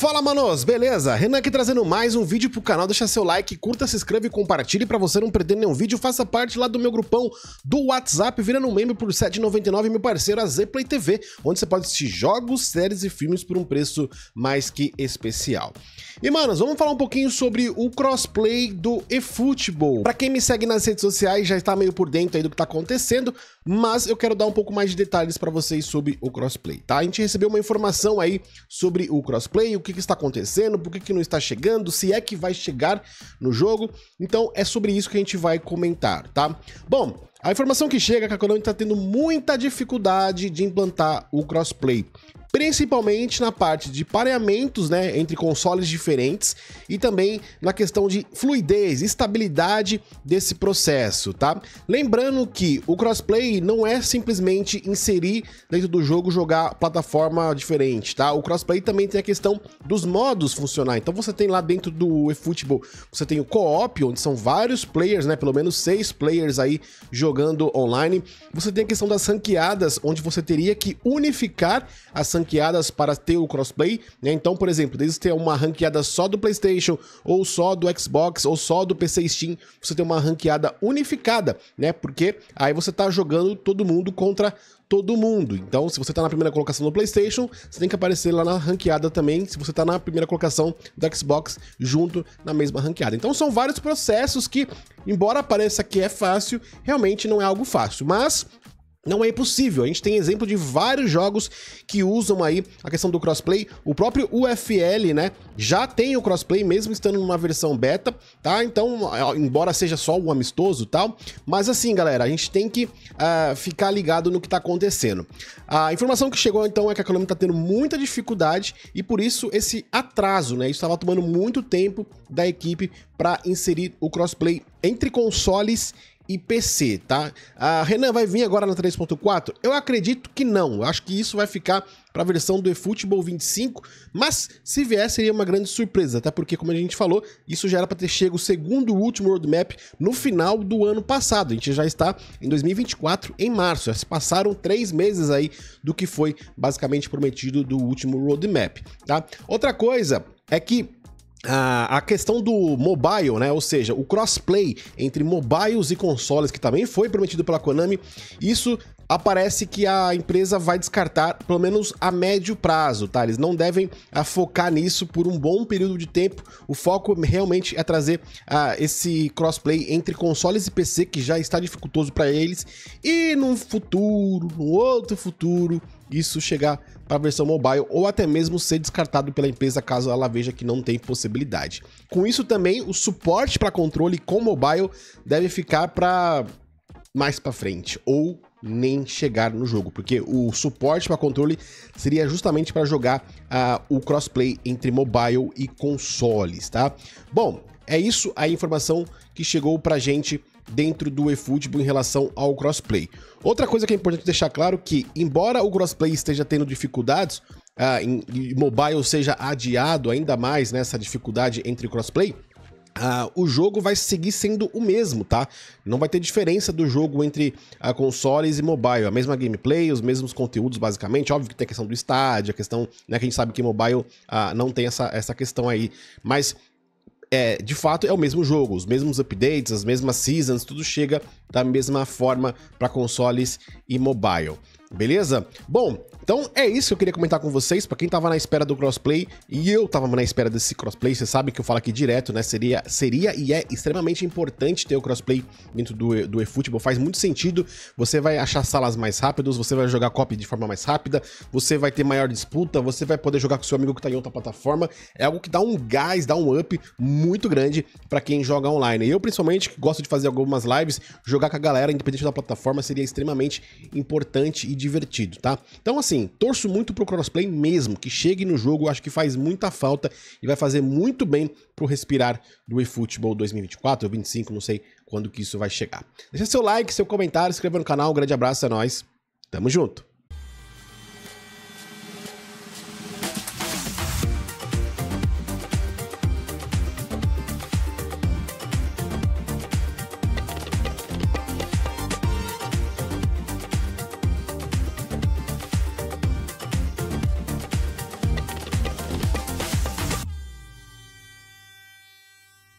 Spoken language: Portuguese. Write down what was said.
Fala, manos! Beleza? Renan aqui trazendo mais um vídeo pro canal. Deixa seu like, curta, se inscreve e compartilhe para você não perder nenhum vídeo. Faça parte lá do meu grupão do WhatsApp, vira um membro por R$ 7,99 meu parceiro, a Zplay TV, onde você pode assistir jogos, séries e filmes por um preço mais que especial. E, manos, vamos falar um pouquinho sobre o crossplay do eFootball. Para quem me segue nas redes sociais já está meio por dentro aí do que tá acontecendo, mas eu quero dar um pouco mais de detalhes para vocês sobre o crossplay, tá? A gente recebeu uma informação aí sobre o crossplay, o que, que está acontecendo, por que, que não está chegando, se é que vai chegar no jogo. Então é sobre isso que a gente vai comentar, tá? Bom, a informação que chega é que a Konami está tendo muita dificuldade de implantar o crossplay principalmente na parte de pareamentos né, entre consoles diferentes e também na questão de fluidez, estabilidade desse processo, tá? Lembrando que o crossplay não é simplesmente inserir dentro do jogo jogar plataforma diferente, tá? O crossplay também tem a questão dos modos funcionar. Então você tem lá dentro do eFootball, você tem o co-op, onde são vários players, né, pelo menos seis players aí jogando online. Você tem a questão das ranqueadas, onde você teria que unificar as ranqueadas para ter o crossplay, né? Então, por exemplo, desde ter uma ranqueada só do PlayStation, ou só do Xbox, ou só do PC Steam, você tem uma ranqueada unificada, né? Porque aí você tá jogando todo mundo contra todo mundo. Então, se você tá na primeira colocação do PlayStation, você tem que aparecer lá na ranqueada também, se você tá na primeira colocação do Xbox, junto na mesma ranqueada. Então, são vários processos que, embora pareça que é fácil, realmente não é algo fácil. Mas não é impossível. A gente tem exemplo de vários jogos que usam aí a questão do crossplay. O próprio UFL, né, já tem o crossplay mesmo estando numa versão beta, tá? Então, é, embora seja só o um amistoso, tal, mas assim, galera, a gente tem que uh, ficar ligado no que tá acontecendo. A informação que chegou então é que a Konami tá tendo muita dificuldade e por isso esse atraso, né? Isso estava tomando muito tempo da equipe para inserir o crossplay entre consoles e PC, tá? A Renan vai vir agora na 3.4? Eu acredito que não. Eu acho que isso vai ficar para a versão do eFootball 25, mas se vier seria uma grande surpresa, até porque como a gente falou, isso já era para ter chego o segundo último roadmap no final do ano passado. A gente já está em 2024 em março. Já se passaram três meses aí do que foi basicamente prometido do último roadmap, tá? Outra coisa é que ah, a questão do mobile, né? Ou seja, o crossplay entre mobiles e consoles, que também foi prometido pela Konami, isso aparece que a empresa vai descartar, pelo menos a médio prazo, tá? Eles não devem ah, focar nisso por um bom período de tempo. O foco realmente é trazer ah, esse crossplay entre consoles e PC, que já está dificultoso para eles, e num futuro, num outro futuro, isso chegar para a versão mobile ou até mesmo ser descartado pela empresa caso ela veja que não tem possibilidade. Com isso também, o suporte para controle com mobile deve ficar para mais para frente ou nem chegar no jogo, porque o suporte para controle seria justamente para jogar uh, o crossplay entre mobile e consoles, tá? Bom, é isso a informação que chegou pra gente dentro do eFootball tipo, em relação ao crossplay. Outra coisa que é importante deixar claro que, embora o crossplay esteja tendo dificuldades, ah, em, em mobile seja adiado ainda mais nessa né, dificuldade entre crossplay, ah, o jogo vai seguir sendo o mesmo, tá? Não vai ter diferença do jogo entre ah, consoles e mobile. A mesma gameplay, os mesmos conteúdos, basicamente. Óbvio que tem a questão do estádio, a questão, né? Que a gente sabe que mobile ah, não tem essa, essa questão aí. Mas é, de fato é o mesmo jogo, os mesmos updates, as mesmas seasons, tudo chega da mesma forma para consoles e mobile. Beleza? Bom, então é isso que eu queria comentar com vocês. Para quem tava na espera do crossplay, e eu tava na espera desse crossplay, você sabe que eu falo aqui direto, né? Seria, seria e é extremamente importante ter o crossplay dentro do, do eFootball. Faz muito sentido. Você vai achar salas mais rápidas, você vai jogar copy de forma mais rápida, você vai ter maior disputa, você vai poder jogar com seu amigo que tá em outra plataforma. É algo que dá um gás, dá um up muito grande para quem joga online. Eu, principalmente, que gosto de fazer algumas lives, jogar com a galera, independente da plataforma, seria extremamente importante e divertido, tá? Então, assim, torço muito pro crossplay mesmo, que chegue no jogo, acho que faz muita falta e vai fazer muito bem pro respirar do eFootball 2024 ou 25, não sei quando que isso vai chegar. Deixa seu like, seu comentário, se inscreva no canal, um grande abraço, é nóis, tamo junto!